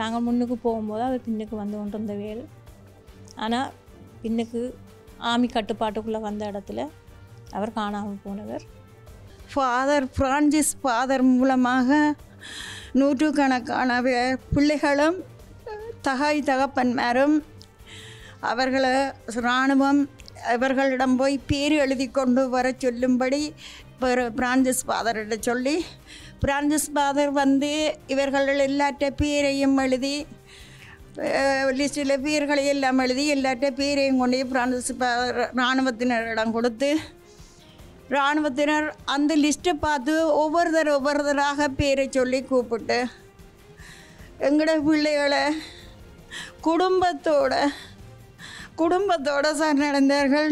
நாங்கள் முன்னுக்கு போகும்போது அவர் பின்னுக்கு வந்து கொண்டிருந்த வேல் ஆனால் பின்னுக்கு ஆமி கட்டுப்பாட்டுக்குள்ளே வந்த இடத்துல அவர் காணாமல் போனவர் ஃபாதர் பிரான்சிஸ் ஃபாதர் மூலமாக நூற்றுக்கணக்கான பிள்ளைகளும் தகாய் தகப்பன்மாரும் அவர்களை இராணுவம் இவர்களிடம் போய் பேர் எழுதி கொண்டு வர சொல்லும்படி பிரான்சிஸ் ஃபாதர்கிட்ட சொல்லி பிரான்சிஸ் பாதர் வந்து இவர்கள் எல்லாற்ற பேரையும் எழுதி லிஸ்டில் பேர்களை எல்லாம் எழுதி எல்லாற்ற பேரையும் கொண்டு பிரான்சிஸ் பாதர் இராணுவத்தினரிடம் கொடுத்து இராணுவத்தினர் அந்த லிஸ்ட்டை பார்த்து ஒவ்வொருத்தர் ஒவ்வொருத்தராக பேரை சொல்லி கூப்பிட்டு எங்களோட பிள்ளைகளை குடும்பத்தோட குடும்பத்தோட நடந்தார்கள்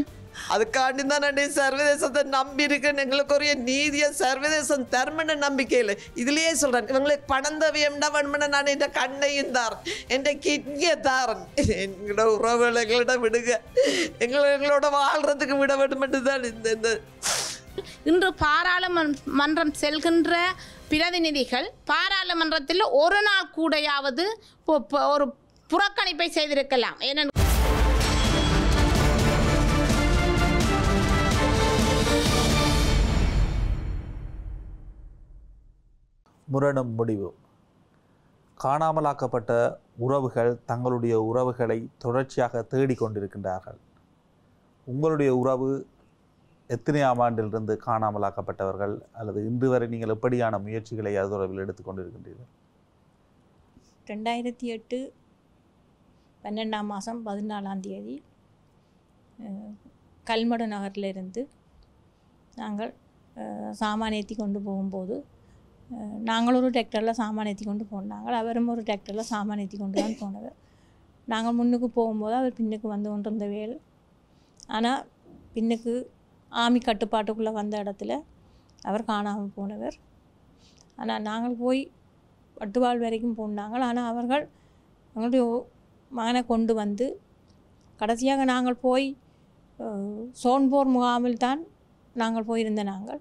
அதுக்காண்டி தான் நான் சர்வதேசத்தை நம்பி இருக்கேன் எங்களுக்குரிய நீதியை சர்வதேசம் தர்மன நம்பிக்கையில் இதுலேயே சொல்கிறேன் இவங்களுக்கு பணம் தவியம்டா வேணுமென நான் என் கண்ணையும் தாரன் என் கிட்னியை தாரன் எங்களோட உறவுகள் எங்களோட விடுங்க எங்களை எங்களோட வாழ்கிறதுக்கு விட வேண்டும் தான் இந்த இந்த இன்று பாராளுமன்றம் செல்கின்ற பிரதிநிதிகள் பாராளுமன்றத்தில் ஒரு நாள் கூடையாவது ஒரு புறக்கணிப்பை செய்திருக்கலாம் ஏனென்று முரணும் முடிவு காணாமலாக்கப்பட்ட உறவுகள் தங்களுடைய உறவுகளை தொடர்ச்சியாக தேடிக்கொண்டிருக்கின்றார்கள் உங்களுடைய உறவு எத்தனையாம் ஆண்டிலிருந்து காணாமலாக்கப்பட்டவர்கள் அல்லது இன்று வரை நீங்கள் எப்படியான முயற்சிகளை அது தொடர்பில் எடுத்துக்கொண்டிருக்கின்றீர்கள் ரெண்டாயிரத்தி எட்டு பன்னெண்டாம் மாதம் பதினாலாம் தேதி கல்மடு நகரிலிருந்து நாங்கள் சாமானியத்தை கொண்டு போகும்போது நாங்களும் ஒரு டிராக்டரில் சாமான் ஏற்றி கொண்டு போனாங்க அவரும் ஒரு டிராக்டரில் சாமான் ஏற்றி கொண்டு தான் போனவர் நாங்கள் முன்னுக்கு போகும்போது அவர் பின்னுக்கு வந்து கொண்டிருந்த வேல் ஆனால் பின்னுக்கு ஆமி கட்டுப்பாட்டுக்குள்ளே வந்த இடத்துல அவர் காணாமல் போனவர் ஆனால் நாங்கள் போய் பட்டுவாள் வரைக்கும் போனாங்க ஆனால் அவர்கள் எங்களுடைய மகனை கொண்டு வந்து கடைசியாக நாங்கள் போய் சோன்போர் முகாமில் தான் நாங்கள் போயிருந்த நாங்கள்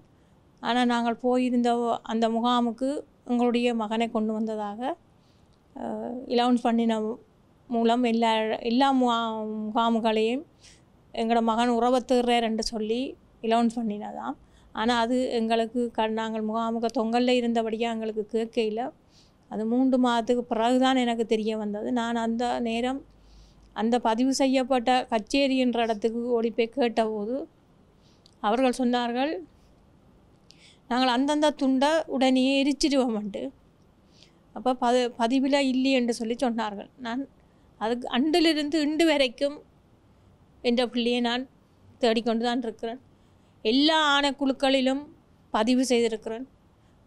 ஆனால் நாங்கள் போயிருந்த அந்த முகாமுக்கு எங்களுடைய மகனை கொண்டு வந்ததாக இலவன்ஸ் பண்ணின மூலம் எல்லா எல்லா முகா முகாம்களையும் எங்களோட மகன் உறவத்துறேர் ரெண்டு சொல்லி இலவன்ஸ் பண்ணினதாம் ஆனால் அது எங்களுக்கு க நாங்கள் முகாமுக தொங்கலில் இருந்தபடியாக எங்களுக்கு கேட்கையில் அது மூன்று மாதத்துக்கு பிறகு தான் எனக்கு தெரிய வந்தது நான் அந்த நேரம் அந்த பதிவு செய்யப்பட்ட கச்சேரி என்ற இடத்துக்கு ஓடி போய் கேட்டபோது அவர்கள் சொன்னார்கள் நாங்கள் அந்தந்த துண்டை உடனே எரிச்சிடுவோம்ட்டு அப்போ பது பதிவில் இல்லை என்று சொல்லி சொன்னார்கள் நான் அதுக்கு அண்டிலிருந்து இண்டு வரைக்கும் என்ற பிள்ளையை நான் தேடிக்கொண்டு தான் இருக்கிறேன் எல்லா ஆணைக்குழுக்களிலும் பதிவு செய்திருக்கிறேன்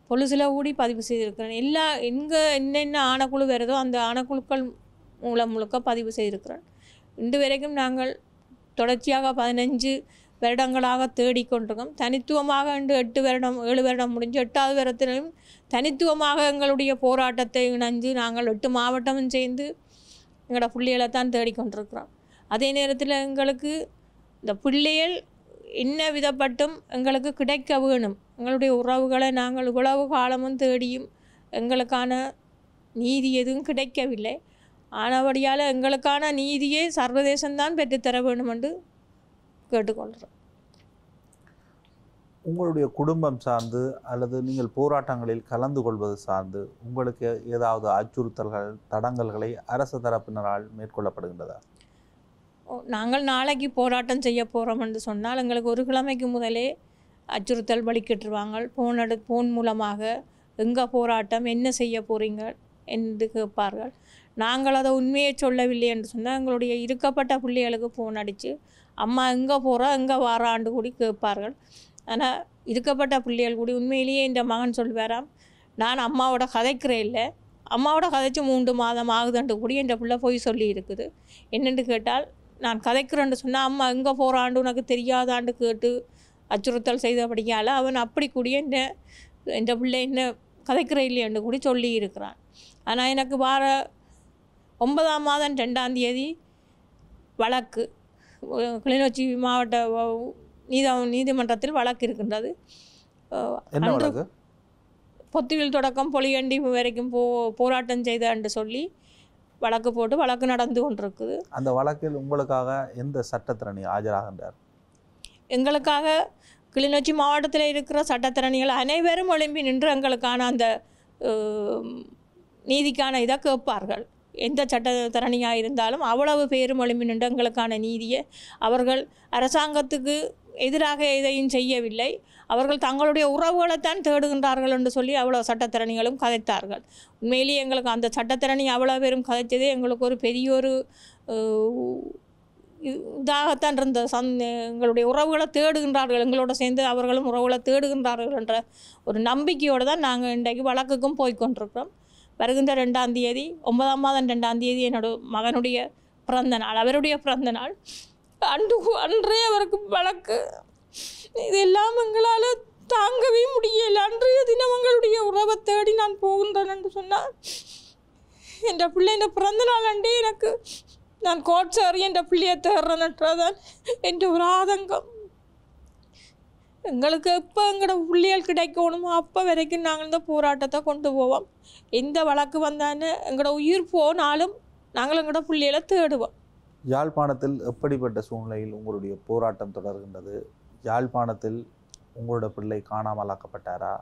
பொலிசில் ஊடி பதிவு செய்திருக்கிறேன் எல்லா எங்கே என்னென்ன ஆணைக்குழு வருதோ அந்த ஆணைக்குழுக்கள் மூலம் முழுக்க பதிவு செய்திருக்கிறேன் இன்று வரைக்கும் நாங்கள் தொடர்ச்சியாக பதினஞ்சு வருடங்களாக தேடிக்கொண்டிருக்கோம் தனித்துவமாக இன்று எட்டு வருடம் ஏழு வருடம் முடிஞ்சு எட்டாவது வருடத்திலும் தனித்துவமாக எங்களுடைய போராட்டத்தை இணைஞ்சு நாங்கள் எட்டு மாவட்டமும் சேர்ந்து எங்களோட பிள்ளைகளை தான் தேடிக்கொண்டிருக்கிறோம் அதே நேரத்தில் எங்களுக்கு இந்த பிள்ளைகள் என்ன விதப்பட்டும் எங்களுக்கு கிடைக்க வேணும் எங்களுடைய உறவுகளை நாங்கள் இவ்வளவு காலமும் தேடியும் எங்களுக்கான நீதி எதுவும் கிடைக்கவில்லை ஆனபடியால் எங்களுக்கான நீதியை சர்வதேசம்தான் பெற்றுத்தர வேண்டும் என்று கேட்டுக்கொள்கிறோம் உங்களுடைய குடும்பம் சார்ந்து அல்லது நீங்கள் போராட்டங்களில் கலந்து கொள்வது சார்ந்து உங்களுக்கு ஏதாவது அச்சுறுத்தல்கள் தடங்கல்களை அரசு தரப்பினரால் மேற்கொள்ளப்படுகின்றதா நாங்கள் நாளைக்கு போராட்டம் செய்ய போகிறோம் என்று சொன்னால் எங்களுக்கு ஒரு கிழமைக்கு முதலே அச்சுறுத்தல் வலிக்கிட்டுருவாங்க ஃபோன் எடு ஃபோன் மூலமாக எங்கே போராட்டம் என்ன செய்ய போகிறீங்க என்று கேட்பார்கள் நாங்கள் அதை உண்மையை சொல்லவில்லை என்று சொன்னால் எங்களுடைய இருக்கப்பட்ட பிள்ளைகளுக்கு ஃபோன் அடித்து அம்மா எங்கே போகிறோம் எங்கே வாராண்டு கூடி கேட்பார்கள் ஆனால் இருக்கப்பட்ட பிள்ளைகள் கூடி உண்மையிலேயே இந்த மகன் சொல்லுவாராம் நான் அம்மாவோட கதைக்கிறேன் இல்லை அம்மாவோட கதைச்சி மூன்று மாதம் ஆகுதுன்ட்டு கூடி என்ற பிள்ளை போய் சொல்லி இருக்குது என்னென்று கேட்டால் நான் கதைக்கிறேன்னு சொன்னால் அம்மா எங்கே ஆண்டு உனக்கு தெரியாதாண்டு கேட்டு அச்சுறுத்தல் செய்தபடியால் அவன் அப்படி கூடிய என்ன இந்த பிள்ளை என்ன கதைக்கிற இல்லையாண்டு கூடி சொல்லி இருக்கிறான் ஆனால் எனக்கு வார ஒன்பதாம் மாதம் ரெண்டாம் தேதி வழக்கு கிளிநொச்சி மாவட்ட நீத நீதிமன்றத்தில் வழக்கு இருக்கின்றது பொத்துவில் தொடக்கம் பொலியண்டி வரைக்கும் போ போராட்டம் செய்த என்று சொல்லி வழக்கு போட்டு வழக்கு நடந்து கொண்டிருக்குது அந்த வழக்கில் உங்களுக்காக எந்த சட்டத்திறனி ஆஜராகின்றார் எங்களுக்காக கிளிநொச்சி மாவட்டத்தில் இருக்கிற சட்டத்திறனிகள் அனைவரும் ஒளிம்பி நின்று எங்களுக்கான அந்த நீதிக்கான இதை கேட்பார்கள் எந்த சட்டத்தரணியாக இருந்தாலும் அவ்வளவு பேரும் எழும்பி நீதியை அவர்கள் அரசாங்கத்துக்கு எதிராக எதையும் செய்யவில்லை அவர்கள் தங்களுடைய உறவுகளைத்தான் தேடுகின்றார்கள் என்று சொல்லி அவ்வளோ சட்டத்திறனிகளும் கதைத்தார்கள் உண்மையிலேயே எங்களுக்கு அந்த சட்டத்திறனி அவ்வளோ பேரும் கதைத்ததே எங்களுக்கு ஒரு பெரிய ஒரு இதாகத்தான் இருந்த சந் எங்களுடைய உறவுகளை தேடுகின்றார்கள் எங்களோட சேர்ந்து அவர்களும் உறவுகளை தேடுகின்றார்கள் என்ற ஒரு நம்பிக்கையோடு தான் நாங்கள் இன்றைக்கு வழக்குக்கும் போய்கொண்டிருக்கிறோம் வருகின்ற ரெண்டாம் தேதி ஒன்பதாம் மாதம் ரெண்டாம் தேதி என்னோட மகனுடைய பிறந்த நாள் அவருடைய பிறந்த நாள் அன்று அன்றே அவருக்கு வழக்கு இதெல்லாம் எங்களால் தாங்கவே முடியல அன்றைய தினம் எங்களுடைய உறவை தேடி நான் போகின்றேன் என்று சொன்னால் என்ற பிள்ளை இந்த பிறந்த நாள் அன்றே எனக்கு நான் கோட்சாரி என்ற பிள்ளையை தேடுறேன்ன்றதான் என்ற ஒரு ஆதங்கம் எங்களுக்கு எப்போ எங்களோட புள்ளிகள் கிடைக்கணுமோ அப்போ வரைக்கும் நாங்கள் இந்த போராட்டத்தை கொண்டு போவோம் எந்த வழக்கு வந்தான்னு எங்களோட உயிர் போனாலும் நாங்கள் எங்களோட புள்ளிகளை தேடுவோம் யாழ்ப்பாணத்தில் எப்படிப்பட்ட சூழ்நிலையில் உங்களுடைய போராட்டம் தொடர்கின்றது யாழ்ப்பாணத்தில் உங்களோட பிள்ளை காணாமலாக்கப்பட்டாரா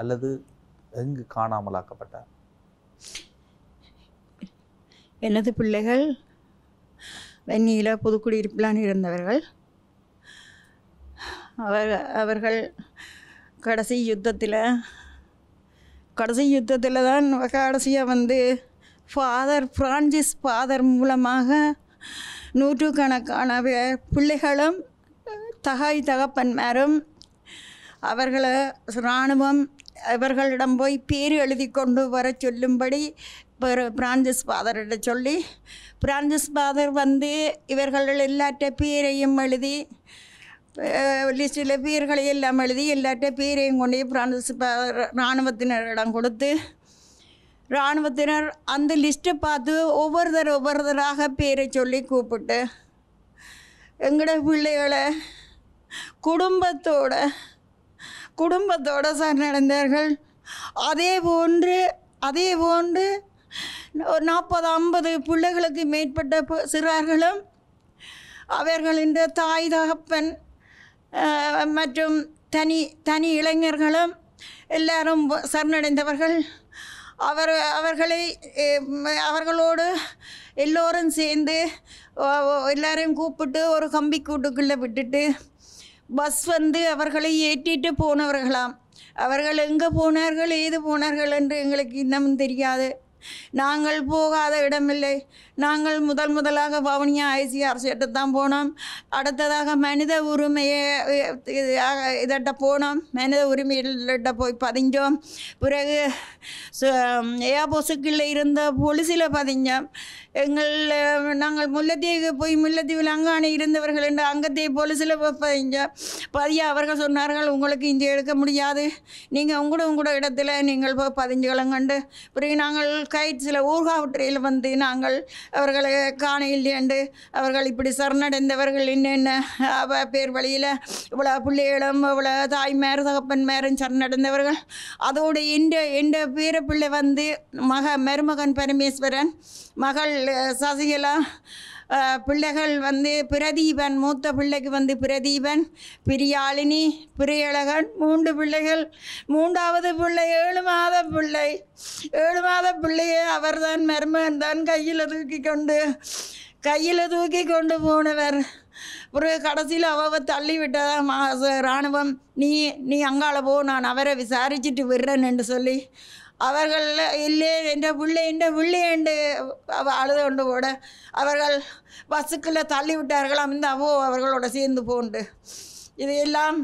அல்லது எங்கு காணாமலாக்கப்பட்டார் எனது பிள்ளைகள் வெந்நியில் புதுக்குடியிருப்பிலான் இருந்தவர்கள் அவர் அவர்கள் கடைசி யுத்தத்தில் கடைசி யுத்தத்தில் தான் கடைசியாக வந்து ஃபாதர் ஃப்ரான்சிஸ் ஃபாதர் மூலமாக நூற்றுக்கணக்கான பிள்ளைகளும் தகாய் தகப்பன்மாரும் அவர்களை இராணுவம் இவர்களிடம் போய் பேர் எழுதி கொண்டு வர சொல்லும்படி பிரான்சிஸ் ஃபாதர்கிட்ட சொல்லி பிரான்சிஸ் ஃபாதர் வந்து இவர்கள் எல்லாற்ற பேரையும் எழுதி லிஸ்ட்டில் பேர்களை எல்லாம் எழுதி எல்லாட்ட பேரையும் கொண்டு பிரான்ஸ் இராணுவத்தினரிடம் கொடுத்து இராணுவத்தினர் அந்த லிஸ்ட்டை பார்த்து ஒவ்வொருத்தர் ஒவ்வொருத்தராக பேரை சொல்லி கூப்பிட்டு எங்களோட பிள்ளைகளை குடும்பத்தோட குடும்பத்தோட சரணடைந்தார்கள் அதே போன்று அதே போன்று ஒரு நாற்பது ஐம்பது பிள்ளைகளுக்கு மேற்பட்ட சிறார்களும் அவர்களின் தாய் தகப்பன் மற்றும் தனி தனி இளைஞர்களும் எல்லாரும் சரணடைந்தவர்கள் அவர் அவர்களை அவர்களோடு எல்லோரும் சேர்ந்து எல்லாரையும் கூப்பிட்டு ஒரு கம்பி கூட்டுக்குள்ளே விட்டுட்டு பஸ் வந்து அவர்களை ஏற்றிட்டு போனவர்களாம் அவர்கள் எங்கே போனார்கள் ஏது போனார்கள் என்று எங்களுக்கு இன்னமும் தெரியாது நாங்கள் போகாத இடமில்லை நாங்கள் முதல் முதலாக வவுனியா ஐசிஆர் செட்டு தான் போனோம் அடுத்ததாக மனித உரிமையை இதட்ட போனோம் மனித உரிமையில்ட்ட போய் பதிஞ்சோம் பிறகு பொசுக்கில் இருந்த பொலிசில் பதிஞ்சோம் எங்கள் நாங்கள் முல்லத்தீவுக்கு போய் முல்லத்தீவில் அங்கானே இருந்தவர்கள் என்று அங்கத்தை போய் பதிஞ்சோம் பதிய அவர்கள் சொன்னார்கள் உங்களுக்கு இங்கே எடுக்க முடியாது நீங்கள் உங்களோட உங்களோட இடத்துல நீங்கள் போய் பதிஞ்சுகளும் கண்டு பிறகு நாங்கள் கைட் சில ஊர்காவற்றியில் வந்து நாங்கள் அவர்களை காண இல்லையண்டு அவர்கள் இப்படி சரணடைந்தவர்கள் என்னென்ன பேர் வழியில் இவ்வளோ பிள்ளைகளும் இவ்வளோ தாய்மார் தகப்பன் மேரும் சரணடைந்தவர்கள் அதோடு எந்த எந்த பேர பிள்ளை வந்து மக மருமகன் பரமேஸ்வரன் மகள் சசிகலா பிள்ளைகள் வந்து பிரதீபன் மூத்த பிள்ளைக்கு வந்து பிரதீபன் பிரியாளினி பிரியழகன் மூன்று பிள்ளைகள் மூன்றாவது பிள்ளை ஏழு மாத பிள்ளை ஏழு மாத பிள்ளையே அவர்தான் மருமகன் தான் கையில் தூக்கி கொண்டு கையில் தூக்கி கொண்டு போனவர் ஒரு கடைசியில் அவ தள்ளி விட்டதா மா இராணுவம் நீ நீ அங்கால போ நான் அவரை விசாரிச்சுட்டு விடுறேன்னு சொல்லி அவர்கள் இல்லை என்ற பிள்ளை என்ற பிள்ளை என்று அழுது கொண்டு போட அவர்கள் பஸ்ஸுக்குள்ளே தள்ளிவிட்டார்களாம் இந்த அவோ அவர்களோட சேர்ந்து போண்டு இதையெல்லாம்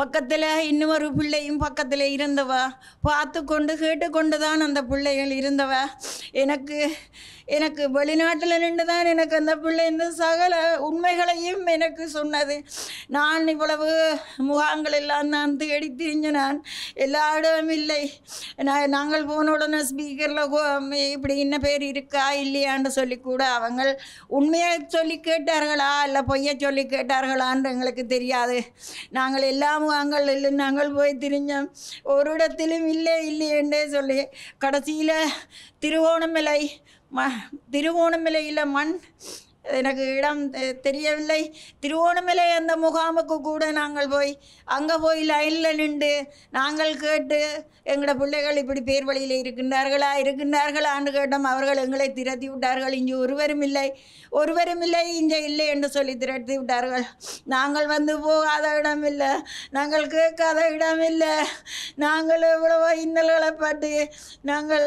பக்கத்தில் இன்னொரு பிள்ளையும் பக்கத்தில் இருந்தவ பார்த்து கொண்டு கேட்டுக்கொண்டு தான் அந்த பிள்ளைகள் இருந்தவ எனக்கு எனக்கு வெளிநாட்டில் நின்று தான் எனக்கு அந்த பிள்ளை இந்த சகல உண்மைகளையும் எனக்கு சொன்னது நான் இவ்வளவு முகாங்கள் எல்லாம் நான் தேடி திரிஞ்சு நான் எல்லா இடமும் இல்லை நான் நாங்கள் போன உடனே ஸ்பீக்கரில் இப்படி இன்ன பேர் இருக்கா இல்லையான்னு சொல்லி கூட அவங்க உண்மையை சொல்லி கேட்டார்களா இல்லை பொய்யை சொல்லி கேட்டார்களான்னு எங்களுக்கு தெரியாது நாங்கள் எல்லாம் வாங்கல் இல்லை நாங்கள் போய் திரிஞ்சோம் ஒரு இடத்திலும் இல்லை இல்லையென்றே சொல்லி கடைசியில் திருவோணமலை ம திருவோணமலையில் மண் எனக்கு இடம் தெரியவில்லை திருவோணமலை அந்த முகாமுக்கு கூட நாங்கள் போய் அங்கே போய் லைனில் நின்று நாங்கள் கேட்டு எங்களோட பிள்ளைகள் இப்படி பேர் வழியில் இருக்கின்றார்களா இருக்கின்றார்களா என்று கேட்டோம் அவர்கள் எங்களை திரட்டி விட்டார்கள் இங்கு ஒருவரும் இல்லை ஒருவரும் இல்லை இங்கே இல்லை என்று சொல்லி திரட்டி விட்டார்கள் நாங்கள் வந்து போகாத இடம் இல்லை நாங்கள் கேட்காத இடம் இல்லை நாங்கள் எவ்வளவோ இன்னல்களை பட்டு நாங்கள்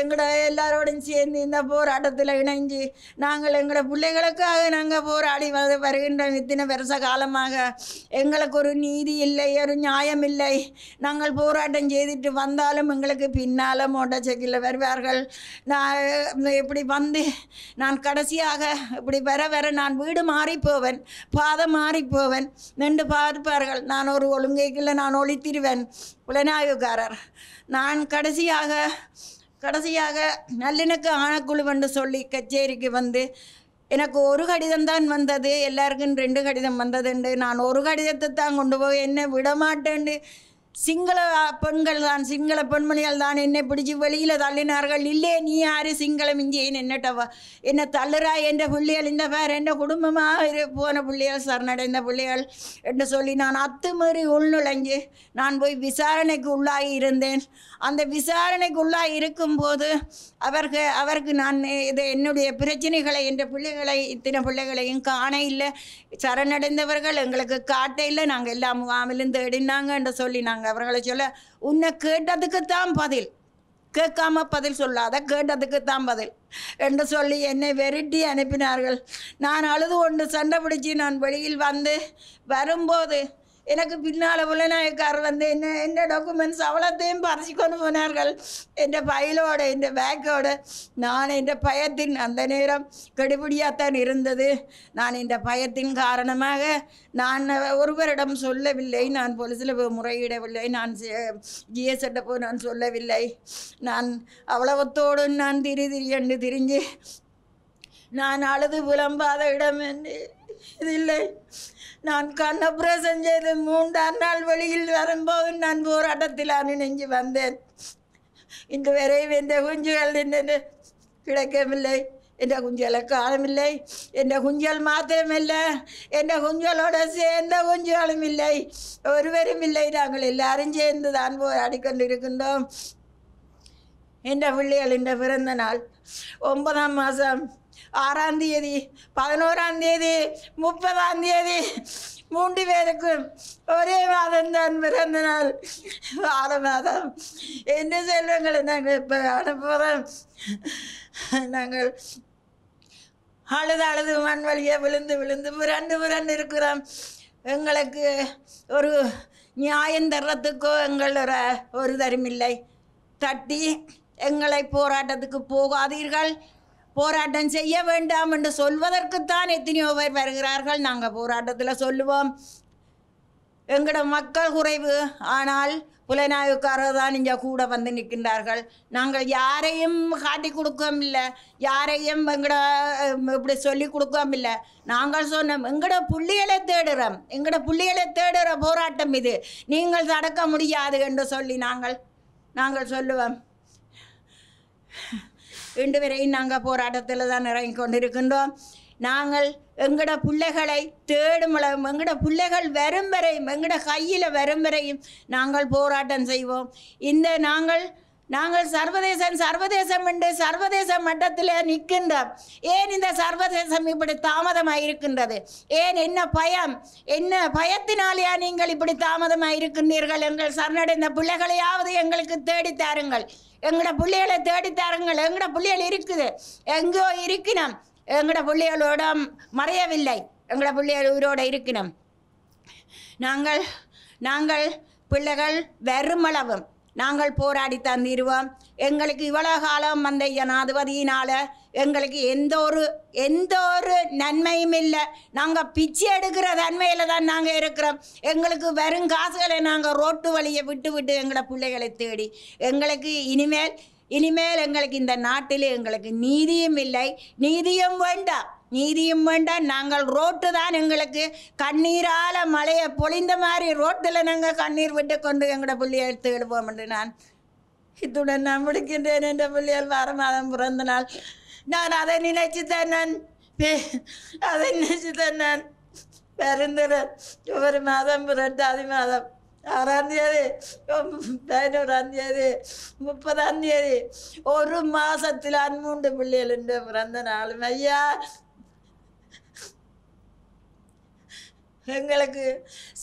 எங்களோட எல்லாரோடும் சேர்ந்து இந்த போராட்டத்தில் இணைஞ்சு நாங்கள் எங்களோட பிள்ளைகளுக்காக நாங்கள் போராடி வந்து வருகின்றோம் இத்தனை வருஷ காலமாக எங்களுக்கு ஒரு நீதி இல்லை ஒரு நியாயம் இல்லை நாங்கள் போராட்டம் செய்துட்டு போயிட்டு வந்தாலும் எங்களுக்கு பின்னால் மோட்டார் சைக்கிளில் வருவார்கள் நான் இப்படி வந்து நான் கடைசியாக இப்படி வர வர நான் வீடு மாறி போவேன் பாதை மாறி போவேன் நின்று பார்ப்பார்கள் நான் ஒரு ஒழுங்கைக்குள்ள நான் ஒழித்திருவேன் புலனாய்வுக்காரர் நான் கடைசியாக கடைசியாக நல்லிணக்க ஆணக்குழு என்று சொல்லி கச்சேரிக்கு வந்து எனக்கு ஒரு கடிதம் தான் வந்தது எல்லாருக்கும் ரெண்டு கடிதம் வந்ததுண்டு நான் ஒரு கடிதத்தை தான் கொண்டு போய் என்ன விடமாட்டேன்னு சிங்கள பெண்கள் தான் சிங்கள பெண்மணிகள் தான் என்னை பிடிச்சி வெளியில் தள்ளினார்கள் இல்லே நீ யார் சிங்களம் இந்தியன் என்னட்டவா என்னை தள்ளுறா என்ற பிள்ளைகள் இந்த பேர் என்ற குடும்பமாக போன பிள்ளைகள் சரணடைந்த பிள்ளைகள் என்று சொல்லி நான் அத்துமீறி உள்நுழைஞ்சு நான் போய் விசாரணைக்கு உள்ளாகி இருந்தேன் அந்த விசாரணைக்கு உள்ளாகி இருக்கும்போது அவருக்கு அவருக்கு நான் இது என்னுடைய பிரச்சனைகளை என்ற பிள்ளைகளை இத்தனை பிள்ளைகளையும் காண இல்லை சரணடைந்தவர்கள் எங்களுக்கு காட்ட இல்லை நாங்கள் எல்லா முகாமிலும் தேடினாங்க என்று சொல்லி சொன்னாங்க அவர்களை சொல்ல உன்னை கேட்டதுக்கு தான் பதில் கேட்காம பதில் சொல்லாத கேட்டதுக்கு தான் பதில் என்று சொல்லி என்னை வெரட்டி அனுப்பினார்கள் நான் அழுது கொண்டு சண்டை பிடிச்சி நான் வெளியில் வந்து வரும்போது எனக்கு பின்னால் புலனாய்க்கார் வந்து என்ன என்ன டாக்குமெண்ட்ஸ் அவ்வளோத்தையும் பறிச்சு கொண்டு போனார்கள் என் பயிலோட இந்த பேக்கோடு நான் இந்த பயத்தின் அந்த நேரம் கெடுபிடியாகத்தான் இருந்தது நான் இந்த பயத்தின் காரணமாக நான் ஒருவரிடம் சொல்லவில்லை நான் போலீஸில் முறையிடவில்லை நான் ஜிஎஸ்எட்ட போய் நான் சொல்லவில்லை நான் அவ்வளவத்தோடு நான் திரி திரி என்று திரிஞ்சு நான் அழுது புலம்பாத இடம் என்று இது இல்லை நான் கண் ஆப்ரேஷன் செய்து மூன்றாம் நாள் வெளியில் வரும்போது நான் போராட்டத்தில் அணிஞ்சு வந்தேன் இந்த வரை இந்த குஞ்சுகள் என்ன கிடைக்கவில்லை എൻ്റെ കുഞ്ചുകളെ കാണുമില്ലേ എൻ്റെ കുഞ്ചുകൾ മാത്രമല്ല എൻ്റെ കുഞ്ചുകളോട് ചേർന്ന കുഞ്ചുകളുമില്ല ഒരുവരുമില്ല ഞങ്ങൾ എല്ലാവരും ചേർന്ന് താൻ പോരാടിക്കൊണ്ടിരിക്കുന്നു എൻ്റെ പിള്ളികൾ എൻ്റെ പിറന്ന നാൾ ഒമ്പതാം മാസം ஆறாம் தேதி பதினோராம் தேதி முப்பதாம் தேதி மூன்று பேருக்கும் ஒரே மாதம் தான் பிறந்த நாள் வார மாதம் என்று செல்வங்களை நாங்கள் இப்போ அனுப்புகிறோம் நாங்கள் அழுது அழுது மண் வழியாக விழுந்து விழுந்து புரண்டு புரண்டு இருக்கிறோம் எங்களுக்கு ஒரு நியாயம் தர்றதுக்கோ எங்களோட ஒரு இல்லை தட்டி எங்களை போராட்டத்துக்கு போகாதீர்கள் போராட்டம் செய்ய வேண்டாம் என்று சொல்வதற்குத்தான் எத்தனையோ பேர் வருகிறார்கள் நாங்கள் போராட்டத்தில் சொல்லுவோம் எங்களோட மக்கள் குறைவு ஆனால் புலனாய்வுக்காரர் தான் இங்கே கூட வந்து நிற்கின்றார்கள் நாங்கள் யாரையும் காட்டி கொடுக்கவும் இல்லை யாரையும் எங்கட இப்படி சொல்லி கொடுக்கவும் இல்லை நாங்கள் சொன்னோம் எங்கட புள்ளிகளை தேடுறோம் எங்கட புள்ளிகளை தேடுகிற போராட்டம் இது நீங்கள் தடுக்க முடியாது என்று சொல்லி நாங்கள் நாங்கள் சொல்லுவோம் இன்று வரை நாங்கள் போராட்டத்தில் தான் இறங்கி கொண்டிருக்கின்றோம் நாங்கள் எங்கட பிள்ளைகளை தேடுமளவும் எங்கட பிள்ளைகள் வரும் வரையும் எங்கட கையில் வரும் வரையும் நாங்கள் போராட்டம் செய்வோம் இந்த நாங்கள் நாங்கள் சர்வதேசம் சர்வதேசம் என்று சர்வதேச மட்டத்தில் நிற்கின்றோம் ஏன் இந்த சர்வதேசம் இப்படி தாமதமாக இருக்கின்றது ஏன் என்ன பயம் என்ன பயத்தினாலேயா நீங்கள் இப்படி தாமதமாக இருக்கின்றீர்கள் எங்கள் சரணடைந்த பிள்ளைகளையாவது எங்களுக்கு தேடித்தாருங்கள் எங்களோட பிள்ளைகளை தேடித்தாருங்கள் எங்களோட பிள்ளைகள் இருக்குது எங்கோ இருக்கணும் எங்களோட பிள்ளைகளோட மறையவில்லை எங்களோட பிள்ளைகள் உயிரோடு இருக்கணும் நாங்கள் நாங்கள் பிள்ளைகள் வெறுமளவும் நாங்கள் போராடி தந்திருவோம் எங்களுக்கு இவ்வளோ காலம் வந்த ஜனாதிபதியினால் எங்களுக்கு எந்த ஒரு எந்த ஒரு நன்மையும் இல்லை நாங்கள் பிச்சை எடுக்கிற தன்மையில் தான் நாங்கள் இருக்கிறோம் எங்களுக்கு வெறும் காசுகளை நாங்கள் ரோட்டு வழியை விட்டு விட்டு எங்களை பிள்ளைகளை தேடி எங்களுக்கு இனிமேல் இனிமேல் எங்களுக்கு இந்த நாட்டில் எங்களுக்கு நீதியும் இல்லை நீதியும் வேண்டாம் நீதியும் வேண்டாம் நாங்கள் ரோட்டு தான் எங்களுக்கு கண்ணீரால மழையை பொழிந்த மாதிரி ரோட்டில் நாங்கள் கண்ணீர் விட்டு கொண்டு எங்களோட பிள்ளையை எடுத்து விடுவோம் என்று நான் இத்துடன் நான் முடிக்கின்றேன் என்ற பிள்ளைகள் வார மாதம் பிறந்த நாள் நான் அதை நினைச்சு தான் நான் அதை நினைச்சு தான் நான் பிறந்துறேன் ஒரு மாதம் புரட்டாதி மாதம் ஆறாம் தேதி பதினோராம் தேதி முப்பதாம் தேதி ஒரு மாசத்தில் அன்மூண்டு பிள்ளைகள் பிறந்த நாளும் ஐயா எங்களுக்கு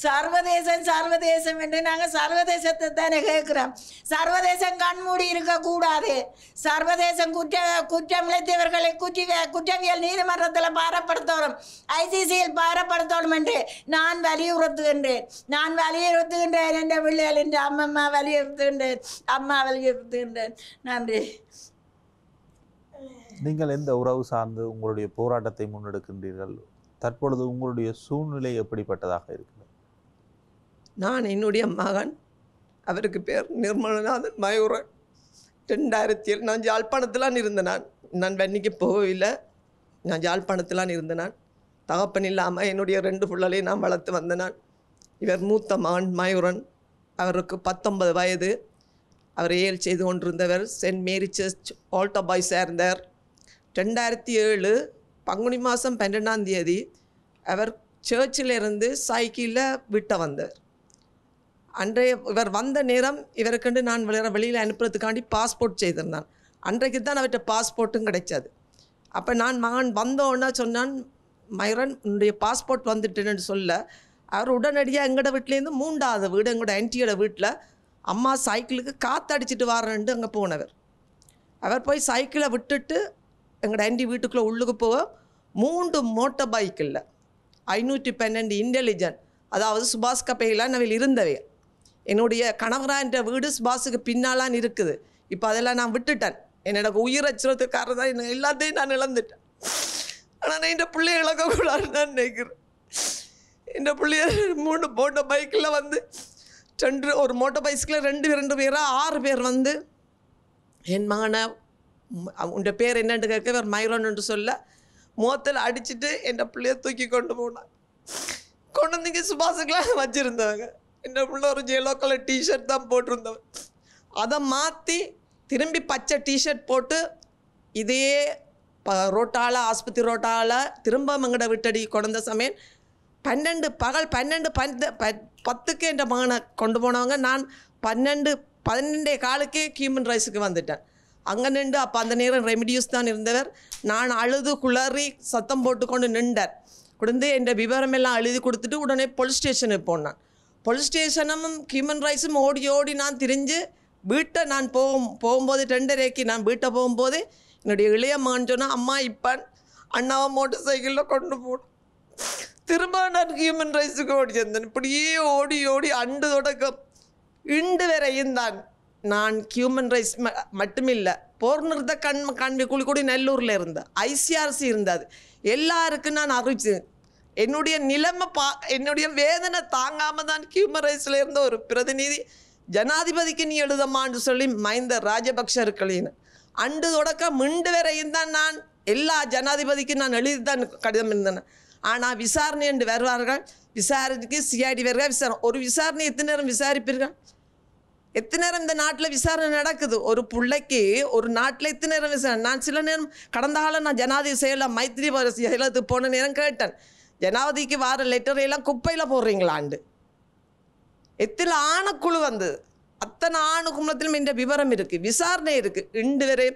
சர்வதேசம் சர்வதேசம் என்று நாங்கள் சர்வதேசத்தை தானே கேட்குறோம் சர்வதேசம் கண்மூடி இருக்கக்கூடாது சர்வதேசம் குற்ற குற்றம் இழைத்தவர்களை குற்ற குற்றவியல் நீதிமன்றத்தில் பாரப்படுத்தணும் ஐசிசியில் பாரப்படுத்தணும் என்று நான் வலியுறுத்துகின்றேன் நான் வலியுறுத்துகின்றேன் என்ற பிள்ளைகள் என்று அம்மம்மா வலியுறுத்துகின்றேன் அம்மா வலியுறுத்துகின்றேன் நன்றி நீங்கள் எந்த உறவு சார்ந்து உங்களுடைய போராட்டத்தை முன்னெடுக்கின்றீர்கள் தற்பொழுது உங்களுடைய சூழ்நிலை எப்படிப்பட்டதாக இருக்கிறது நான் என்னுடைய மகன் அவருக்கு பேர் நிர்மலநாதன் மயூரன் ரெண்டாயிரத்தி ஏழு நான் ஜாழ்ப்பாணத்திலான் இருந்தேன் நான் நான் வன்னிக்கு போகவில்லை நான் ஜாழ்ப்பாணத்திலான் இருந்தேன் நான் தகப்பன் இல்லாமல் என்னுடைய ரெண்டு பிள்ளைகளையும் நான் வளர்த்து வந்தேன் நான் இவர் மூத்த மகன் மயூரன் அவருக்கு பத்தொன்பது வயது அவர் ஏல் செய்து கொண்டிருந்தவர் saint Mary church altar boy சேர்ந்தார் ரெண்டாயிரத்தி ஏழு பங்குனி மாதம் பன்னெண்டாம் தேதி அவர் சர்ச்சிலிருந்து சைக்கிளில் விட்ட வந்தார் அன்றைய இவர் வந்த நேரம் இவருக்கென்று நான் வேறு வெளியில் அனுப்புறதுக்காண்டி பாஸ்போர்ட் செய்திருந்தான் அன்றைக்கு தான் அவர்கிட்ட பாஸ்போர்ட்டும் கிடைச்சாது அப்போ நான் மகன் வந்தோன்னா சொன்னான் மயரன் உன்னுடைய பாஸ்போர்ட் வந்துட்டுன்னு சொல்ல அவர் உடனடியாக எங்களோட வீட்லேருந்து மூண்டாவது வீடு எங்களோட ஆன்ட்டியோட வீட்டில் அம்மா சைக்கிளுக்கு காற்று அடிச்சுட்டு வரேன்ட்டு அங்கே போனவர் அவர் போய் சைக்கிளை விட்டுட்டு எங்களோட ஆண்டி வீட்டுக்குள்ளே உள்ளுக்கு போக மூன்று மோட்டர் இல்லை ஐநூற்றி பன்னெண்டு இன்டெலிஜென்ட் அதாவது சுபாஷ் கப்பைகளாக நவில் இருந்தவை என்னுடைய கணவரான்ற வீடு சுபாஷுக்கு பின்னாலான் இருக்குது இப்போ அதெல்லாம் நான் விட்டுட்டேன் என்னோட உயிர் அச்சுறுத்துக்காரர் தான் என்ன எல்லாத்தையும் நான் இழந்துட்டேன் ஆனால் நான் இந்த பிள்ளைய இழக்கக்கூடாதுன்னு தான் நினைக்கிறேன் இந்த பிள்ளைய மூணு மோட்டோ பைக்கில் வந்து ரெண்டு ஒரு மோட்டர் பைக்கில் ரெண்டு ரெண்டு பேராக ஆறு பேர் வந்து என் மகனை உன்ட பேர் என்னென்னு கேட்க மைரோன் என்று சொல்ல முகத்தில் அடிச்சுட்டு என் பிள்ளைய தூக்கி கொண்டு போனான் கொண்டு வந்து சுபாசுக்கெலாம் வச்சுருந்தவங்க என் பிள்ளை ஒரு ஜெயலோ கலர் டிஷர்ட் தான் போட்டிருந்தவன் அதை மாற்றி திரும்பி பச்சை டிஷர்ட் போட்டு இதே ப ரோட்டால் ஆஸ்பத்திரி ரோட்டால் திரும்ப எங்கட விட்டடி குழந்த சமயம் பன்னெண்டு பகல் பன்னெண்டு பந்த பத்துக்கு என்ற மகனை கொண்டு போனவங்க நான் பன்னெண்டு பன்னெண்டே காலுக்கே ஹியூமன் ரைஸுக்கு வந்துட்டேன் அங்கே நின்று அப்போ அந்த நேரம் ரெமிடியூஸ் தான் இருந்தவர் நான் அழுது குளறி சத்தம் போட்டுக்கொண்டு நின்றார் கொடுந்து என் எல்லாம் எழுதி கொடுத்துட்டு உடனே போலீஸ் ஸ்டேஷனுக்கு போனான் போலீஸ் ஸ்டேஷனும் ஹியூமன் ரைட்ஸும் ஓடி ஓடி நான் திரிஞ்சு வீட்டை நான் போகும் போகும்போது டெண்டரேக்கி நான் வீட்டை போகும்போது என்னுடைய இளைய மகன் சொன்னால் அம்மா இப்பான் அண்ணாவை மோட்டர் சைக்கிளில் கொண்டு போடும் திரும்ப நான் ஹியூமன் ரைட்ஸுக்கு ஓடி சேர்ந்தேன் இப்படியே ஓடி ஓடி அண்டு தொடக்கம் இண்டு வரையும் தான் நான் ஹியூமன் ரைட்ஸ் ம மட்டுமில்லை போர்னு கண் கண்வி குழிக்கூடி நெல்லூரில் இருந்தேன் ஐசிஆர்சி இருந்தது எல்லாருக்கும் நான் அறிவிச்சு என்னுடைய நிலைமை பா என்னுடைய வேதனை தாங்காமல் தான் ஹியூமன் ரைட்ஸில் இருந்த ஒரு பிரதிநிதி ஜனாதிபதிக்கு நீ எழுதமான்னு சொல்லி மைந்த ராஜபக்ஷ இருக்கலின்னு அண்டு தொடக்க மிண்டு வரையும் தான் நான் எல்லா ஜனாதிபதிக்கும் நான் எழுதி தான் கடிதம் இருந்தேன் ஆனால் விசாரணை என்று வருவார்கள் விசாரணைக்கு சிஐடி வருகிறார் விசாரணை ஒரு விசாரணை எத்தனை நேரம் விசாரிப்பீர்கள் எத்தனை நேரம் இந்த நாட்டில் விசாரணை நடக்குது ஒரு பிள்ளைக்கு ஒரு நாட்டில் எத்தனை நேரம் விசாரணை நான் சில நேரம் கடந்த காலம் நான் ஜனாதிபதி செயலில் மைத்திரி செயலத்துக்கு போன நேரம் கேட்டேன் ஜனாதிபதிக்கு வார லெட்டர் எல்லாம் குப்பையில் போடுறீங்களாண்டு எத்தனை ஆணக்குழு வந்தது அத்தனை ஆணு கும்பலத்திலும் விவரம் இருக்குது விசாரணை இருக்குது இன்று வரை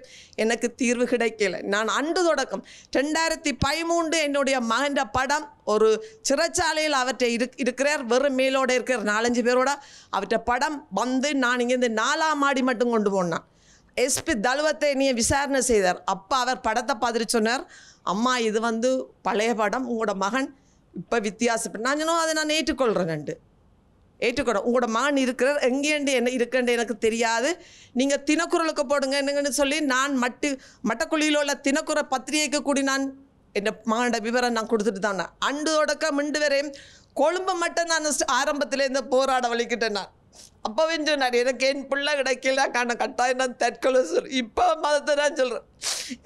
எனக்கு தீர்வு கிடைக்கல நான் அன்று தொடக்கம் ரெண்டாயிரத்தி பதிமூன்று என்னுடைய மகன்ற படம் ஒரு சிறைச்சாலையில் அவற்றை இரு இருக்கிறார் வெறும் மேலோட இருக்கிற நாலஞ்சு பேரோட அவற்றை படம் வந்து நான் இங்கேருந்து நாலாம் மாடி மட்டும் கொண்டு போனான் எஸ்பி தலுவத்தை நீ விசாரணை செய்தார் அப்போ அவர் படத்தை பார்த்துட்டு சொன்னார் அம்மா இது வந்து பழைய படம் உங்களோட மகன் இப்போ வித்தியாசப்பட்டு நான் சொன்னோம் அதை நான் ஏற்றுக்கொள்கிறேன் ஏற்றுக்கணும் உங்களோட மகன் இருக்கிற எங்கேண்டு என்ன இருக்கேன் எனக்கு தெரியாது நீங்கள் தினக்குறளுக்கு போடுங்க என்னங்கன்னு சொல்லி நான் மட்டு மட்டக்குழியில் உள்ள தினக்குற பத்திரிகைக்கு கூடி நான் என் மகனோட விவரம் நான் கொடுத்துட்டு தான் தொடக்க மிண்டு வரையும் கொழும்பு மட்டும் நான் ஆரம்பத்தில் இந்த போராட வலிக்கிட்டேன் நான் அப்போவே சொன்னார் எனக்கு என் பிள்ளை கிடைக்கல காண கட்டாயம் நான் தற்கொலை சொல் இப்போ மதத்தை நான் சொல்கிறேன்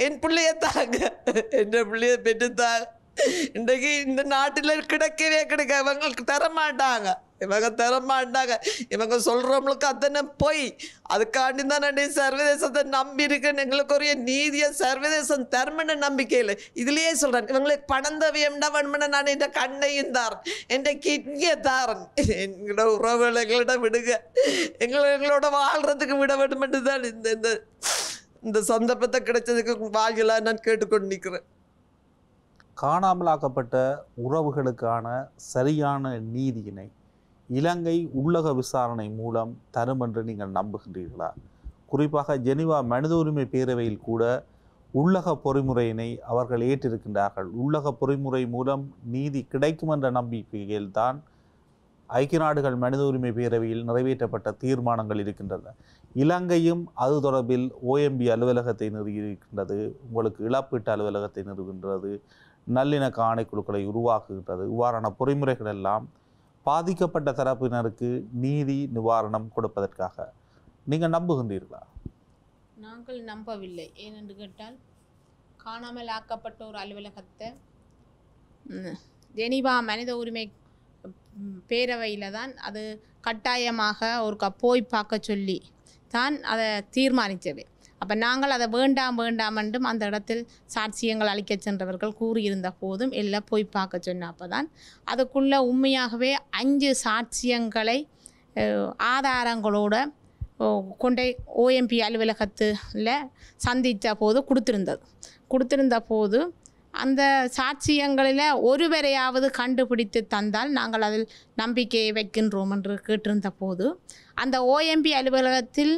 என் பிள்ளைய தாங்க என் பிள்ளைய பெற்று தாங்க இன்றைக்கு இந்த நாட்டில் கிடைக்கவே கிடைக்க அவங்களுக்கு தரமாட்டாங்க இவங்க தரமாட்டாங்க இவங்க சொல்கிறவங்களுக்கு அத்தனை போய் அதுக்காண்டி தான் சர்வதேசத்தை நம்பி இருக்கேன் எங்களுக்கு ஒரு நீதியை சர்வதேசம் தர்மன நம்பிக்கையில் இதுலயே சொல்கிறேன் இவங்களுக்கு பணம் தவியம்டா வேணுமென நான் என் கண்ணையும் தாரன் என் கிட்னிய தாரன் எங்களோட உறவுகள் எங்களிடம் விடுங்க எங்களை எங்களோட வாழ்றதுக்கு விட வேண்டும் தான் இந்த இந்த இந்த சந்தர்ப்பத்தை கிடைச்சதுக்கு வாழ்கலாக நான் கேட்டுக்கொண்டு நிற்கிறேன் காணாமலாக்கப்பட்ட உறவுகளுக்கான சரியான நீதியினை இலங்கை உள்ளக விசாரணை மூலம் தரும் என்று நீங்கள் நம்புகின்றீர்களா குறிப்பாக ஜெனிவா மனித உரிமை பேரவையில் கூட உள்ளக பொறிமுறையினை அவர்கள் ஏற்றிருக்கின்றார்கள் உள்ளக பொறிமுறை மூலம் நீதி கிடைக்கும் என்ற தான் ஐக்கிய நாடுகள் மனித உரிமை பேரவையில் நிறைவேற்றப்பட்ட தீர்மானங்கள் இருக்கின்றன இலங்கையும் அது தொடர்பில் ஓஎம்பி அலுவலகத்தை நிறுவியிருக்கின்றது உங்களுக்கு இழப்பீட்டு அலுவலகத்தை நிறுவுகின்றது நல்லிணக்க ஆணைக்குழுக்களை உருவாக்குகின்றது இவ்வாறான பொறிமுறைகள் எல்லாம் பாதிக்கப்பட்ட தரப்பினருக்கு நீதி நிவாரணம் கொடுப்பதற்காக நீங்கள் நம்புகின்றீர்களா நாங்கள் நம்பவில்லை ஏனென்று கேட்டால் காணாமல் ஆக்கப்பட்ட ஒரு அலுவலகத்தை ஜெனிவா மனித உரிமை பேரவையில் தான் அது கட்டாயமாக ஒரு போய் பார்க்க சொல்லி தான் அதை தீர்மானித்தது அப்போ நாங்கள் அதை வேண்டாம் வேண்டாம் என்றும் அந்த இடத்தில் சாட்சியங்கள் அளிக்கச் சென்றவர்கள் கூறியிருந்த போதும் எல்லாம் போய் பார்க்க சொன்ன அப்போ தான் அதுக்குள்ளே உண்மையாகவே அஞ்சு சாட்சியங்களை ஆதாரங்களோடு கொண்டே ஓஎம்பி அலுவலகத்தில் சந்தித்த போது கொடுத்துருந்தது கொடுத்துருந்த போது அந்த சாட்சியங்களில் ஒருவரையாவது கண்டுபிடித்து தந்தால் நாங்கள் அதில் நம்பிக்கையை வைக்கின்றோம் என்று கேட்டிருந்த போது அந்த ஓஎம்பி அலுவலகத்தில்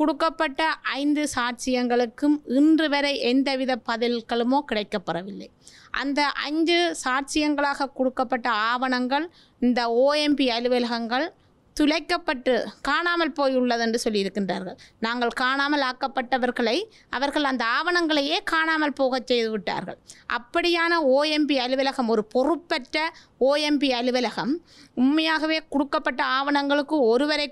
கொடுக்கப்பட்ட ஐந்து சாட்சியங்களுக்கும் இன்று வரை எந்தவித பதில்களுமோ கிடைக்கப்பெறவில்லை அந்த ஐந்து சாட்சியங்களாக கொடுக்கப்பட்ட ஆவணங்கள் இந்த ஓஎம்பி அலுவலகங்கள் துளைக்கப்பட்டு காணாமல் போயுள்ளது என்று சொல்லியிருக்கின்றார்கள் நாங்கள் காணாமல் ஆக்கப்பட்டவர்களை அவர்கள் அந்த ஆவணங்களையே காணாமல் போகச் செய்து விட்டார்கள் அப்படியான ஓஎம்பி அலுவலகம் ஒரு பொறுப்பற்ற ஓஎம்பி அலுவலகம் உண்மையாகவே கொடுக்கப்பட்ட ஆவணங்களுக்கு ஒருவரை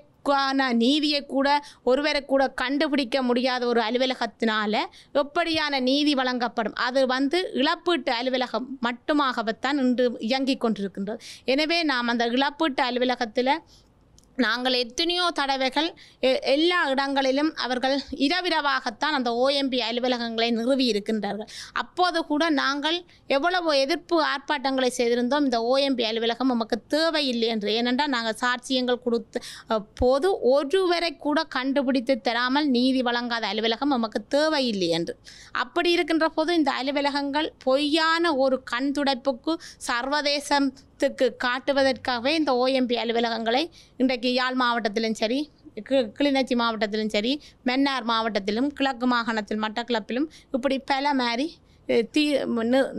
நீதியை கூட ஒருவரை கூட கண்டுபிடிக்க முடியாத ஒரு அலுவலகத்தினால எப்படியான நீதி வழங்கப்படும் அது வந்து இழப்பீட்டு அலுவலகம் தான் இன்று இயங்கிக் கொண்டிருக்கின்றது எனவே நாம் அந்த இழப்பீட்டு அலுவலகத்தில் நாங்கள் எத்தனையோ தடவைகள் எல்லா இடங்களிலும் அவர்கள் இரவிரவாகத்தான் அந்த ஓஎம்பி அலுவலகங்களை நிறுவி இருக்கின்றார்கள் அப்போது கூட நாங்கள் எவ்வளவு எதிர்ப்பு ஆர்ப்பாட்டங்களை செய்திருந்தோம் இந்த ஓஎம்பி அலுவலகம் நமக்கு தேவையில்லை என்று ஏனென்றால் நாங்கள் சாட்சியங்கள் கொடுத்த போது ஒருவரை கூட கண்டுபிடித்து தராமல் நீதி வழங்காத அலுவலகம் நமக்கு தேவையில்லை என்று அப்படி இருக்கின்ற போது இந்த அலுவலகங்கள் பொய்யான ஒரு கண் துடைப்புக்கு சர்வதேசம் உலகத்துக்கு காட்டுவதற்காகவே இந்த ஓஎம்பி அலுவலகங்களை இன்றைக்கு யாழ் மாவட்டத்திலும் சரி கிளிநொச்சி மாவட்டத்திலும் சரி மென்னார் மாவட்டத்திலும் கிழக்கு மாகாணத்தில் மட்டக்களப்பிலும் இப்படி பல மாறி தீ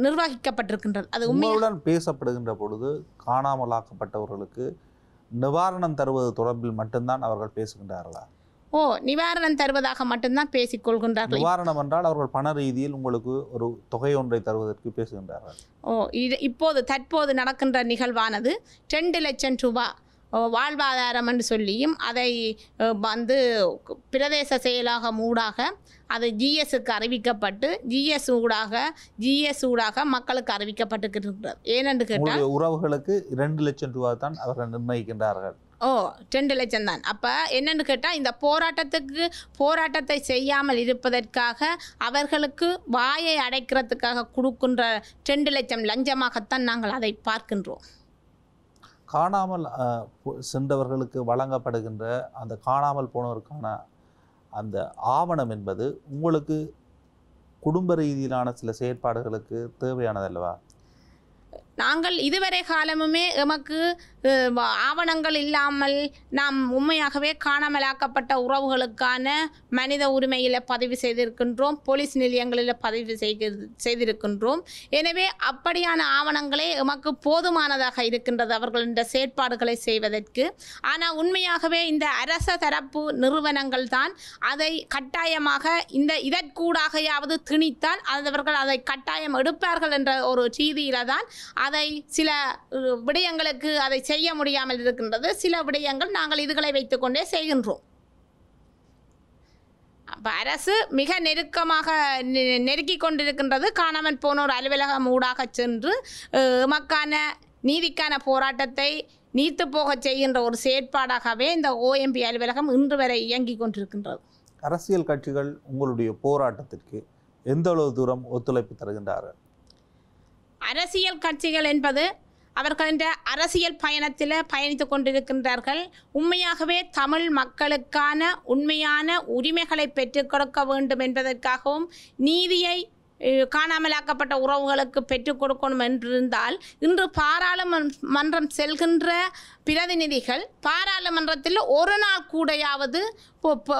நிர்வகிக்கப்பட்டிருக்கின்றது அது உண்மையுடன் பேசப்படுகின்ற பொழுது காணாமலாக்கப்பட்டவர்களுக்கு நிவாரணம் தருவது தொடர்பில் மட்டும்தான் அவர்கள் பேசுகின்றார்களா ஓ நிவாரணம் தருவதாக மட்டும்தான் பேசிக் கொள்கின்றார்கள் நிவாரணம் என்றால் அவர்கள் பண ரீதியில் உங்களுக்கு ஒரு தொகை ஒன்றை தருவதற்கு பேசுகின்றார்கள் ஓ இது இப்போது தற்போது நடக்கின்ற நிகழ்வானது ரெண்டு லட்சம் ரூபாய் வாழ்வாதாரம் என்று சொல்லியும் அதை வந்து பிரதேச செயலாக மூடாக அது ஜிஎஸ்க்கு அறிவிக்கப்பட்டு ஜிஎஸ் ஊடாக ஜிஎஸ் ஊடாக மக்களுக்கு அறிவிக்கப்பட்டு ஏனென்று கேட்டால் உறவுகளுக்கு இரண்டு லட்சம் ரூபாய் தான் அவர்கள் நிர்ணயிக்கின்றார்கள் ஓ ரெண்டு லட்சம் தான் அப்போ என்னென்னு கேட்டால் இந்த போராட்டத்துக்கு போராட்டத்தை செய்யாமல் இருப்பதற்காக அவர்களுக்கு வாயை அடைக்கிறதுக்காக கொடுக்குன்ற ரெண்டு லட்சம் லஞ்சமாகத்தான் நாங்கள் அதை பார்க்கின்றோம் காணாமல் சென்றவர்களுக்கு வழங்கப்படுகின்ற அந்த காணாமல் போனவருக்கான அந்த ஆவணம் என்பது உங்களுக்கு குடும்ப ரீதியிலான சில செயற்பாடுகளுக்கு தேவையானதல்லவா நாங்கள் இதுவரை காலமுமே எமக்கு ஆவணங்கள் இல்லாமல் நாம் உண்மையாகவே காணாமலாக்கப்பட்ட உறவுகளுக்கான மனித உரிமையில் பதிவு செய்திருக்கின்றோம் போலீஸ் நிலையங்களில் பதிவு செய்திருக்கின்றோம் எனவே அப்படியான ஆவணங்களே எமக்கு போதுமானதாக இருக்கின்றது அவர்கள் இந்த செயற்பாடுகளை செய்வதற்கு ஆனால் உண்மையாகவே இந்த அரச தரப்பு நிறுவனங்கள் தான் அதை கட்டாயமாக இந்த இதற்கூடாகையாவது திணித்தால் அவர்கள் அதை கட்டாயம் எடுப்பார்கள் என்ற ஒரு ரீதியில் தான் அதை சில விடயங்களுக்கு அதை செய்ய முடியாமல் இருக்கின்றது சில விடயங்கள் நாங்கள் இதுகளை வைத்துக்கொண்டே செய்கின்றோம் அப்போ அரசு மிக நெருக்கமாக நெருக்கி கொண்டிருக்கின்றது காணாமல் போனோர் அலுவலகம் ஊடாக சென்று எமக்கான நீதிக்கான போராட்டத்தை நீத்து போக செய்கின்ற ஒரு செயற்பாடாகவே இந்த ஓஎம்பி அலுவலகம் இன்று வரை இயங்கி கொண்டிருக்கின்றது அரசியல் கட்சிகள் உங்களுடைய போராட்டத்திற்கு எந்தளவு தூரம் ஒத்துழைப்பு தருகின்றார்கள் அரசியல் கட்சிகள் என்பது அவர்களின் அரசியல் பயணத்தில் பயணித்து கொண்டிருக்கின்றார்கள் உண்மையாகவே தமிழ் மக்களுக்கான உண்மையான உரிமைகளை பெற்றுக் கொடுக்க வேண்டும் என்பதற்காகவும் நீதியை காணாமலாக்கப்பட்ட உறவுகளுக்கு பெற்றுக் கொடுக்கணும் என்றிருந்தால் இன்று பாராளுமன்றம் செல்கின்ற பிரதிநிதிகள் பாராளுமன்றத்தில் ஒரு நாள் கூடையாவது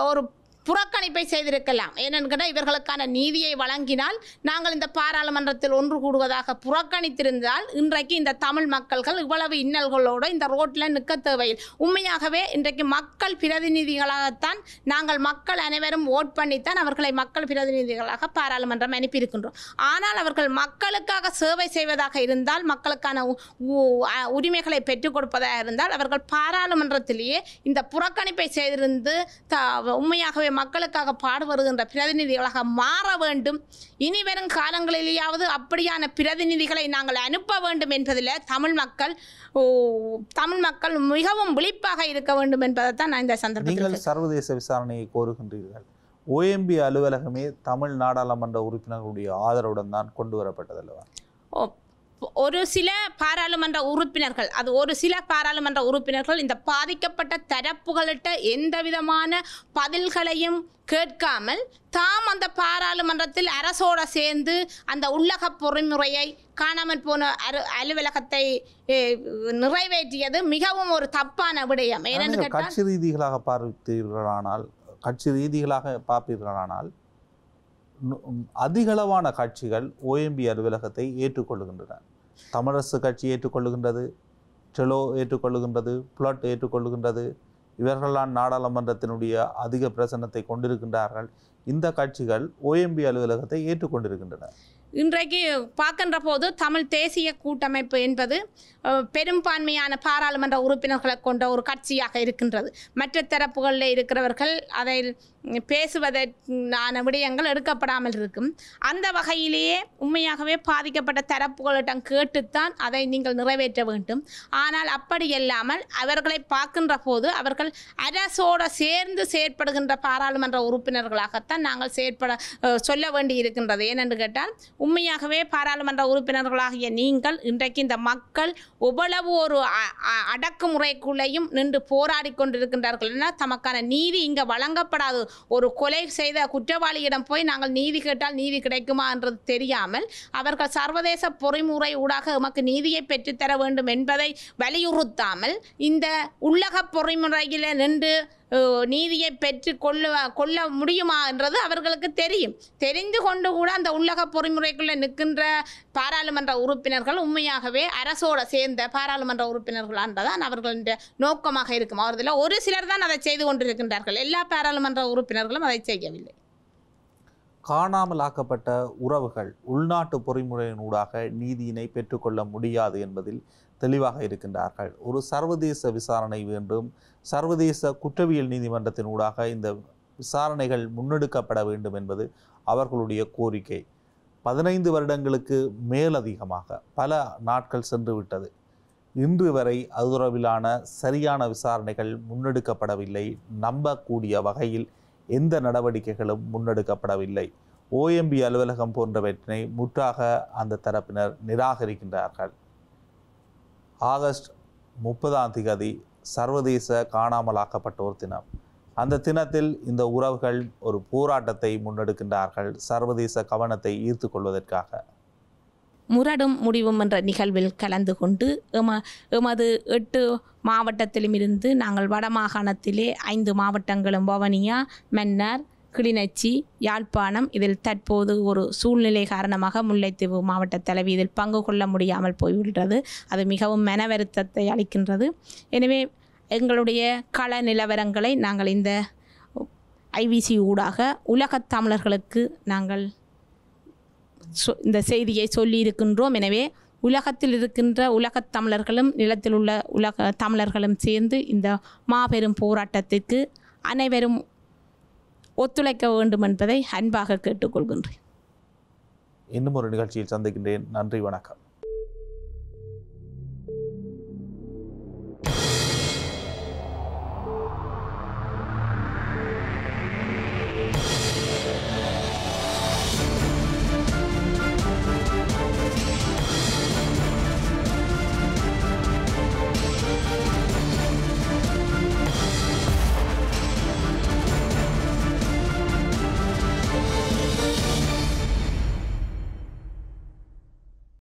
ஒரு புறக்கணிப்பை செய்திருக்கலாம் ஏனென்னு இவர்களுக்கான நீதியை வழங்கினால் நாங்கள் இந்த பாராளுமன்றத்தில் ஒன்று கூடுவதாக புறக்கணித்திருந்தால் இன்றைக்கு இந்த தமிழ் மக்கள்கள் இவ்வளவு இன்னல்களோடு இந்த ரோட்டில் நிற்க தேவையில் உண்மையாகவே இன்றைக்கு மக்கள் பிரதிநிதிகளாகத்தான் நாங்கள் மக்கள் அனைவரும் ஓட் பண்ணித்தான் அவர்களை மக்கள் பிரதிநிதிகளாக பாராளுமன்றம் அனுப்பியிருக்கின்றோம் ஆனால் அவர்கள் மக்களுக்காக சேவை செய்வதாக இருந்தால் மக்களுக்கான உரிமைகளை பெற்றுக் கொடுப்பதாக இருந்தால் அவர்கள் பாராளுமன்றத்திலேயே இந்த புறக்கணிப்பை செய்திருந்து உண்மையாகவே மக்களுக்காக பாடுபடுகின்ற பிரதிநிதிகளாக மாற வேண்டும் இனி வரும் காலங்களிலேயாவது அப்படியான பிரதிநிதிகளை நாங்கள் அனுப்ப வேண்டும் என்பதில் தமிழ் மக்கள் தமிழ் மக்கள் மிகவும் விழிப்பாக இருக்க வேண்டும் என்பதை தான் நான் இந்த நீங்கள் சர்வதேச விசாரணையை கோருகின்றீர்கள் ஓஎம்பி அலுவலகமே தமிழ் நாடாளுமன்ற உறுப்பினர்களுடைய ஆதரவுடன் தான் கொண்டு வரப்பட்டதல்லவா ஓ ஒரு சில பாராளுமன்ற உறுப்பினர்கள் அது ஒரு சில பாராளுமன்ற உறுப்பினர்கள் இந்த பாதிக்கப்பட்ட தரப்புகளிட்ட எந்த விதமான பதில்களையும் கேட்காமல் தாம் அந்த பாராளுமன்றத்தில் அரசோட சேர்ந்து அந்த உள்ளக பொறிமுறையை காணாமல் போன அரு அலுவலகத்தை நிறைவேற்றியது மிகவும் ஒரு தப்பான விடயம் ஏனென்று கட்சி ரீதிகளாக பார்த்தீர்களானால் கட்சி ரீதிகளாக பார்ப்பீர்களானால் அதிகளவான கட்சிகள் ஓஎம்பி அலுவலகத்தை ஏற்றுக்கொள்கின்றன தமிழரசு கட்சி ஏற்றுக்கொள்ளுகின்றது செலோ ஏற்றுக்கொள்ளுகின்றது புலட் ஏற்றுக்கொள்ளுகின்றது இவர்கள்லாம் நாடாளுமன்றத்தினுடைய அதிக பிரசனத்தை கொண்டிருக்கின்றார்கள் இந்த கட்சிகள் ஓஎம்பி அலுவலகத்தை ஏற்றுக்கொண்டிருக்கின்றன இன்றைக்கு பார்க்கின்ற போது தமிழ் தேசிய கூட்டமைப்பு என்பது பெரும்பான்மையான பாராளுமன்ற உறுப்பினர்களை கொண்ட ஒரு கட்சியாக இருக்கின்றது மற்ற தரப்புகளில் இருக்கிறவர்கள் அதை பேசுவதற்கான விடயங்கள் எடுக்கப்படாமல் இருக்கும் அந்த வகையிலேயே உண்மையாகவே பாதிக்கப்பட்ட தரப்புகளிடம் கேட்டுத்தான் அதை நீங்கள் நிறைவேற்ற வேண்டும் ஆனால் அப்படி இல்லாமல் அவர்களை பார்க்கின்ற போது அவர்கள் அரசோடு சேர்ந்து செயற்படுகின்ற பாராளுமன்ற உறுப்பினர்களாகத்தான் நாங்கள் செயற்பட சொல்ல வேண்டி இருக்கின்றது ஏனென்று கேட்டால் உண்மையாகவே பாராளுமன்ற உறுப்பினர்களாகிய நீங்கள் இன்றைக்கு இந்த மக்கள் எவ்வளவு ஒரு அடக்குமுறைக்குள்ளேயும் நின்று போராடி கொண்டிருக்கின்றார்கள் என தமக்கான நீதி இங்கே வழங்கப்படாது ஒரு கொலை செய்த குற்றவாளியிடம் போய் நாங்கள் நீதி கேட்டால் நீதி கிடைக்குமா என்றது தெரியாமல் அவர்கள் சர்வதேச பொறிமுறை ஊடாக எமக்கு நீதியை பெற்றுத்தர வேண்டும் என்பதை வலியுறுத்தாமல் இந்த உள்ளக பொறிமுறையில் நின்று நீதியை பெற்று கொள்ள கொள்ள முடியுமா என்றது அவர்களுக்கு தெரியும் தெரிந்து கொண்டு கூட அந்த உள்ளக பொறிமுறைக்குள்ளே நிற்கின்ற பாராளுமன்ற உறுப்பினர்கள் உண்மையாகவே அரசோட சேர்ந்த பாராளுமன்ற தான் அவர்களுடைய நோக்கமாக இருக்கும் அவர்களில் ஒரு சிலர் தான் அதை செய்து கொண்டிருக்கின்றார்கள் எல்லா பாராளுமன்ற உறுப்பினர்களும் அதை செய்யவில்லை காணாமல் ஆக்கப்பட்ட உறவுகள் உள்நாட்டு பொறிமுறையினூடாக நீதியினை பெற்றுக்கொள்ள முடியாது என்பதில் தெளிவாக இருக்கின்றார்கள் ஒரு சர்வதேச விசாரணை வேண்டும் சர்வதேச குற்றவியல் நீதிமன்றத்தின் ஊடாக இந்த விசாரணைகள் முன்னெடுக்கப்பட வேண்டும் என்பது அவர்களுடைய கோரிக்கை பதினைந்து வருடங்களுக்கு மேலதிகமாக பல நாட்கள் சென்று விட்டது இன்று வரை அது தொடர்பிலான சரியான விசாரணைகள் முன்னெடுக்கப்படவில்லை நம்பக்கூடிய வகையில் எந்த நடவடிக்கைகளும் முன்னெடுக்கப்படவில்லை ஓஎம்பி அலுவலகம் போன்றவற்றினை முற்றாக அந்த தரப்பினர் நிராகரிக்கின்றார்கள் ஆகஸ்ட் முப்பதாம் திகதி சர்வதேச காணாமலாக்கப்பட்டோர் தினம் அந்த தினத்தில் இந்த உறவுகள் ஒரு போராட்டத்தை முன்னெடுக்கின்றார்கள் சர்வதேச கவனத்தை ஈர்த்து கொள்வதற்காக முரடும் முடிவும் என்ற நிகழ்வில் கலந்து கொண்டு எம எமது எட்டு மாவட்டத்திலும் இருந்து நாங்கள் வடமாகாணத்திலே ஐந்து மாவட்டங்களும் பவனியா மன்னார் கிளிநொச்சி யாழ்ப்பாணம் இதில் தற்போது ஒரு சூழ்நிலை காரணமாக முல்லைத்தீவு மாவட்ட தலைவி இதில் பங்கு கொள்ள முடியாமல் போய்விடுகிறது அது மிகவும் மன வருத்தத்தை அளிக்கின்றது எனவே எங்களுடைய கள நிலவரங்களை நாங்கள் இந்த ஐவிசி ஊடாக உலகத் தமிழர்களுக்கு நாங்கள் சொ இந்த செய்தியை சொல்லியிருக்கின்றோம் எனவே உலகத்தில் இருக்கின்ற உலகத் தமிழர்களும் நிலத்தில் உள்ள உலக தமிழர்களும் சேர்ந்து இந்த மாபெரும் போராட்டத்திற்கு அனைவரும் ஒத்துழைக்க வேண்டும் என்பதை அன்பாக கேட்டுக்கொள்கின்றேன் இன்னும் ஒரு நிகழ்ச்சியில் சந்திக்கின்றேன் நன்றி வணக்கம்